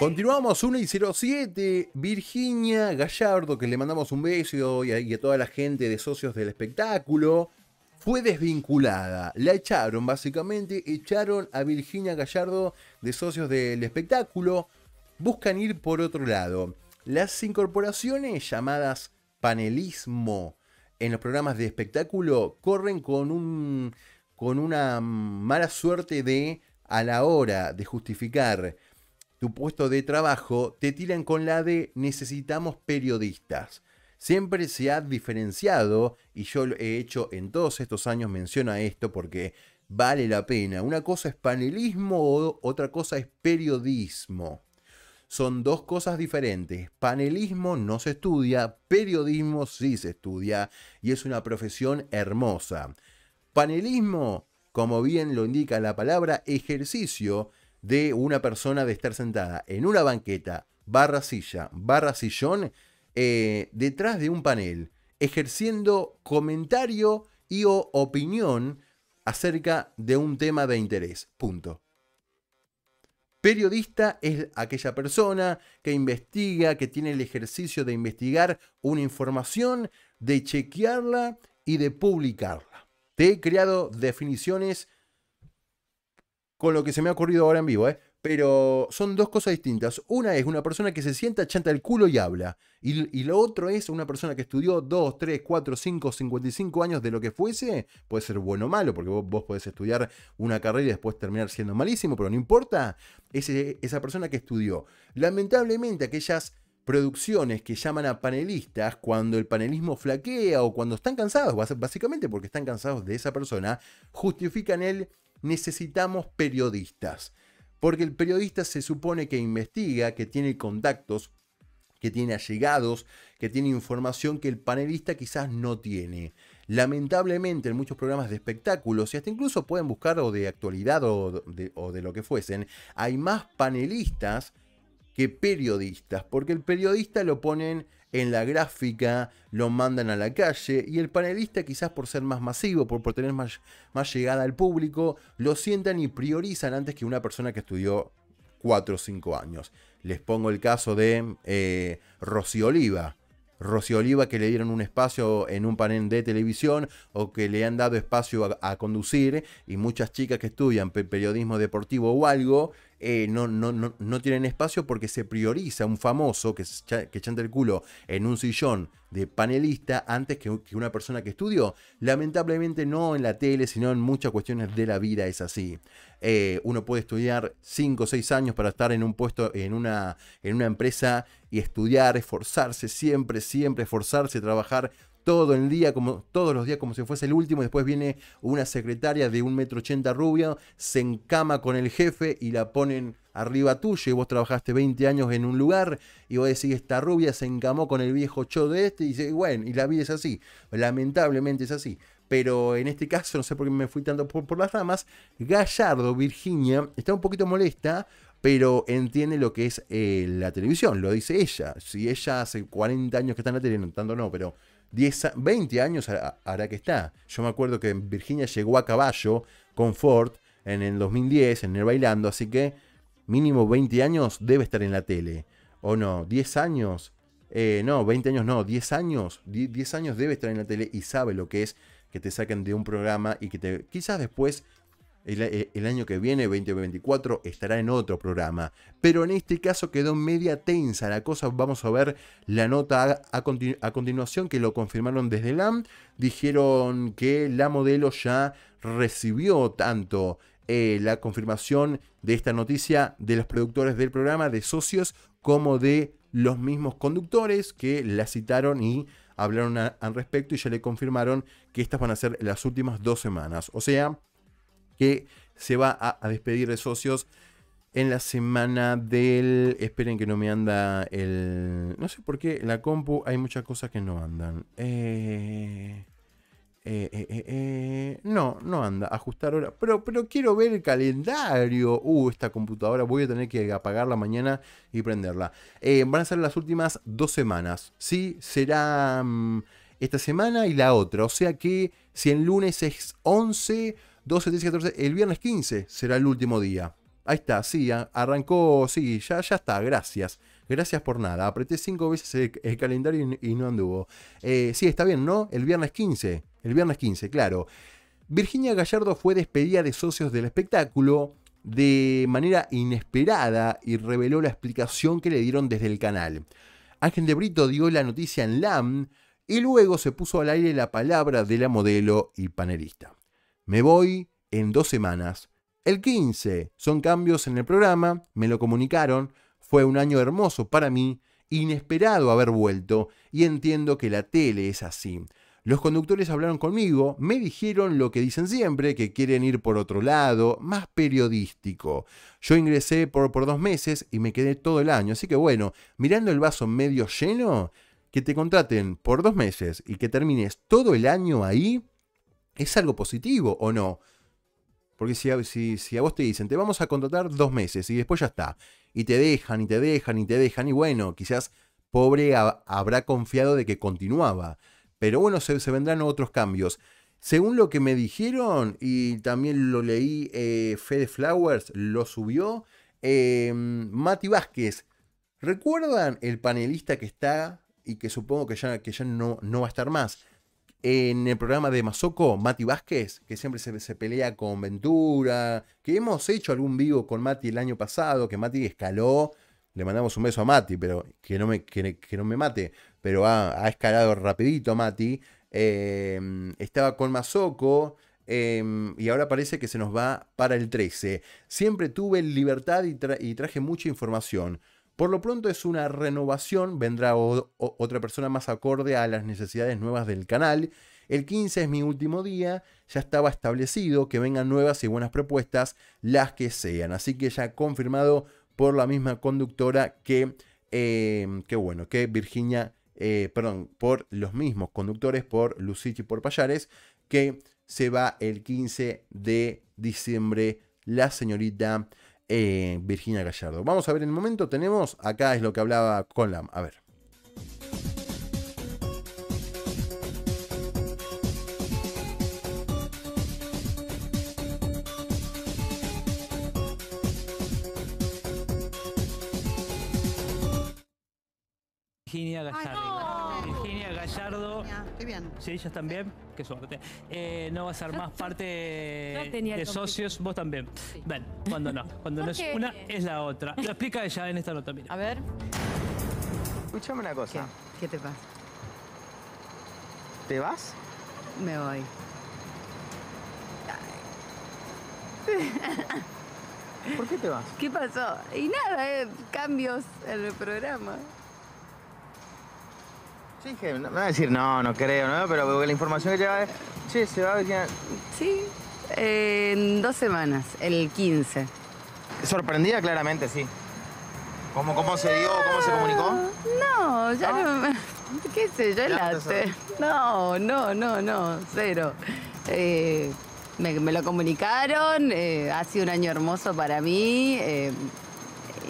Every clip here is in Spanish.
Continuamos 1 y 07. Virginia Gallardo, que le mandamos un beso y a, toda la gente de socios del espectáculo, fue desvinculada. La echaron, básicamente. Echaron a Virginia Gallardo de socios del espectáculo. Buscan ir por otro lado. Las incorporaciones llamadas panelismo en los programas de espectáculo corren con, un, con una mala suerte de a la hora de justificar tu puesto de trabajo, te tiran con la de necesitamos periodistas. Siempre se ha diferenciado, y yo lo he hecho en todos estos años, menciona esto porque vale la pena. Una cosa es panelismo, otra cosa es periodismo. Son dos cosas diferentes. Panelismo no se estudia, periodismo sí se estudia, y es una profesión hermosa. Panelismo, como bien lo indica la palabra, ejercicio de una persona de estar sentada en una banqueta, barra silla, barra sillón, eh, detrás de un panel, ejerciendo comentario y o opinión acerca de un tema de interés. Punto. Periodista es aquella persona que investiga, que tiene el ejercicio de investigar una información, de chequearla y de publicarla. Te he creado definiciones con lo que se me ha ocurrido ahora en vivo, ¿eh? Pero son dos cosas distintas. Una es una persona que se sienta, chanta el culo y habla. Y, y lo otro es una persona que estudió 2, 3, 4, 5, 55 años de lo que fuese. Puede ser bueno o malo, porque vos, podés estudiar una carrera y después terminar siendo malísimo, pero no importa. esa persona que estudió. Lamentablemente aquellas producciones que llaman a panelistas cuando el panelismo flaquea o cuando están cansados, básicamente porque están cansados de esa persona, justifican el necesitamos periodistas, porque el periodista se supone que investiga, que tiene contactos, que tiene allegados, que tiene información que el panelista quizás no tiene. Lamentablemente en muchos programas de espectáculos, y hasta incluso pueden buscar o de actualidad o de, o de lo que fuesen, hay más panelistas que periodistas, porque el periodista lo ponen en la gráfica, lo mandan a la calle y el panelista quizás por ser más masivo, por, por tener más, más llegada al público, lo sientan y priorizan antes que una persona que estudió 4 o 5 años. Les pongo el caso de eh, Rocío Oliva. Rocío Oliva que le dieron un espacio en un panel de televisión o que le han dado espacio a, a conducir y muchas chicas que estudian periodismo deportivo o algo eh, no, no, tienen espacio porque se prioriza un famoso que, que chanta el culo en un sillón de panelista antes que, una persona que estudió. Lamentablemente no en la tele, sino en muchas cuestiones de la vida es así. Eh, uno puede estudiar 5 o 6 años para estar en un puesto, en una, en una empresa y estudiar, esforzarse, siempre, siempre esforzarse, trabajar todo el día, como todos los días, como si fuese el último. Después viene una secretaria de un metro ochenta rubia, se encama con el jefe y la ponen arriba tuya, Y vos trabajaste 20 años en un lugar y vos decís, esta rubia se encamó con el viejo show de este. Y dice, bueno, y la vida es así. Lamentablemente es así. Pero en este caso, no sé por qué me fui tanto por, las ramas, Gallardo, Virginia, está un poquito molesta pero entiende lo que es eh, la televisión, lo dice ella. Si ella hace 40 años que está en la tele, no, tanto no, pero 20 años hará que está. Yo me acuerdo que Virginia llegó a caballo con Ford en el 2010, en el bailando, así que mínimo 20 años debe estar en la tele. ¿O no? ¿10 años? Eh, no, 20 años no, 10 años. 10, 10 años debe estar en la tele y sabe lo que es que te saquen de un programa y que te, quizás después eh, el, año que viene, 2024, estará en otro programa. Pero en este caso quedó media tensa la cosa. Vamos a ver la nota a, continuación que lo confirmaron desde LAM. Dijeron que la modelo ya recibió tanto eh, la confirmación de esta noticia de los productores del programa, de socios, como de los mismos conductores que la citaron y hablaron al respecto y ya le confirmaron que estas van a ser las últimas dos semanas. O sea, que se va a, despedir de socios en la semana del. Esperen que no me anda el. No sé por qué, la compu hay muchas cosas que no andan. Eh, eh, eh, no, no anda. Ajustar hora. Pero, pero quiero ver el calendario. Uh, esta computadora voy a tener que apagarla mañana y prenderla. van a ser las últimas dos semanas. Sí, será. Mm, esta semana y la otra. O sea que si el lunes es 11, 12, 13, 14, el viernes 15 será el último día. Ahí está, sí, arrancó, sí, ya, ya está, gracias. Gracias por nada. Apreté cinco veces el, calendario y, no anduvo. Eh, sí, está bien, ¿no? El viernes 15. El viernes 15, claro. Virginia Gallardo fue despedida de socios del espectáculo de manera inesperada y reveló la explicación que le dieron desde el canal. Ángel de Brito dio la noticia en LAM y luego se puso al aire la palabra de la modelo y panelista. Me voy en dos semanas. El 15 son cambios en el programa, me lo comunicaron, fue un año hermoso para mí, inesperado haber vuelto y entiendo que la tele es así. Los conductores hablaron conmigo, me dijeron lo que dicen siempre, que quieren ir por otro lado, más periodístico. Yo ingresé por, dos meses y me quedé todo el año, así que bueno, mirando el vaso medio lleno, que te contraten por dos meses y que termines todo el año ahí, ¿Es algo positivo o no? Porque si a, si, a vos te dicen, te vamos a contratar dos meses y después ya está, y te dejan y te dejan y te dejan, y bueno, quizás pobre habrá confiado de que continuaba. Pero bueno, se, vendrán otros cambios. Según lo que me dijeron, y también lo leí, eh, Fede Flowers lo subió, em, Mati Vázquez. ¿Recuerdan el panelista que está y que supongo que ya, que ya no, no va a estar más? en el programa de Masoko, Mati Vázquez, que siempre se, pelea con Ventura, que hemos hecho algún vivo con Mati el año pasado, que Mati escaló, le mandamos un beso a Mati, pero que no me, que, no me mate, pero ha, escalado rapidito Mati, em, estaba con Masoko em, y ahora parece que se nos va para el 13. Siempre tuve libertad y traje mucha información. Por lo pronto es una renovación, vendrá otra persona más acorde a las necesidades nuevas del canal. El 15 es mi último día, ya estaba establecido que vengan nuevas y buenas propuestas, las que sean. Así que ya confirmado por la misma conductora que, em, que bueno, que Virginia, eh, perdón, por los mismos conductores, por Lucichi y por Payares, que se va el 15 de diciembre la señorita eh, Virginia Gallardo. Vamos a ver en el momento, tenemos, acá es lo que hablaba Conlam, a ver. Virginia Gallardo. Virginia Gallardo. Estoy bien. Sí, ellas también. Qué suerte. Eh, no vas a ser más parte de socios, vos también. cuando no. Cuando no es una, es la otra. Lo explica ella en esta nota, mira. A ver. Escúchame una cosa. ¿Qué, te pasa? ¿Te vas? Me voy. ¿Por qué te vas? ¿Qué pasó? Y nada, eh, cambios en el programa. Sí, me va a decir, no, no creo, ¿no? Pero la información que lleva es, Sí, se va a decir... Sí, en dos semanas, el 15. Sorprendida claramente, sí. ¿Cómo, cómo se dio? ¿Cómo se comunicó? No, ya no. ¿Qué sé yo? El No, no, no, no, cero. Eh, me, lo comunicaron, eh, ha sido un año hermoso para mí. Eh,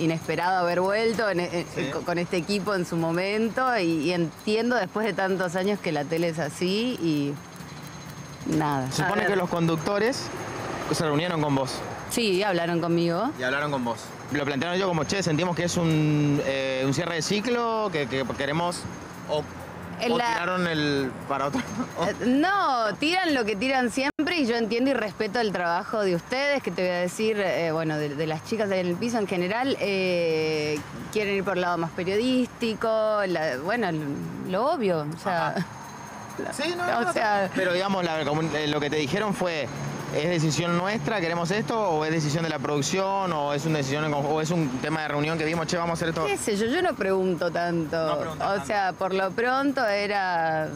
inesperado haber vuelto con este equipo en su momento y, entiendo después de tantos años que la tele es así y nada. supone que los conductores se reunieron con vos. Sí, hablaron conmigo. Y hablaron con vos. Lo plantearon yo como, che, sentimos que es un, eh, un cierre de ciclo, que, queremos... O, tiraron el para otro. Eh, no, tiran lo que tiran siempre yo entiendo y respeto el trabajo de ustedes, que te voy a decir, eh, bueno, de, las chicas en el piso en general, eh, quieren ir por el lado más periodístico, bueno, lo, obvio, o sea... Pero digamos, eh, lo que te dijeron fue, ¿Es decisión nuestra, queremos esto? ¿O es decisión de la producción? ¿O es una decisión o es un tema de reunión que vimos, che, vamos a hacer esto? sé yo? no pregunto tanto. o sea, por lo pronto era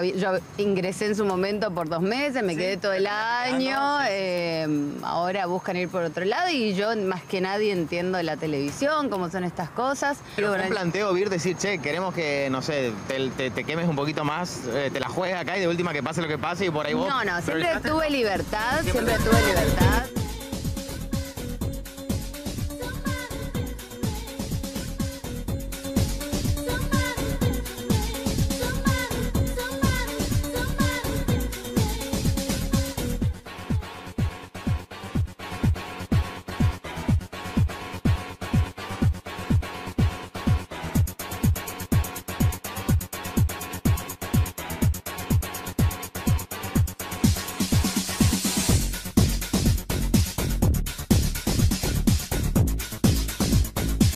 eh, yo ingresé en su momento por dos meses, me quedé todo el ah, año, eh, ahora buscan ir por otro lado y yo más que nadie entiendo la televisión, cómo son estas cosas. Yo planteo, Vir, decir, che, queremos que, no sé, te, quemes un poquito más, eh, te la juegues acá y de última que pase lo que pase y por ahí vos... No, no, siempre tuve libertad, siempre tuve libertad.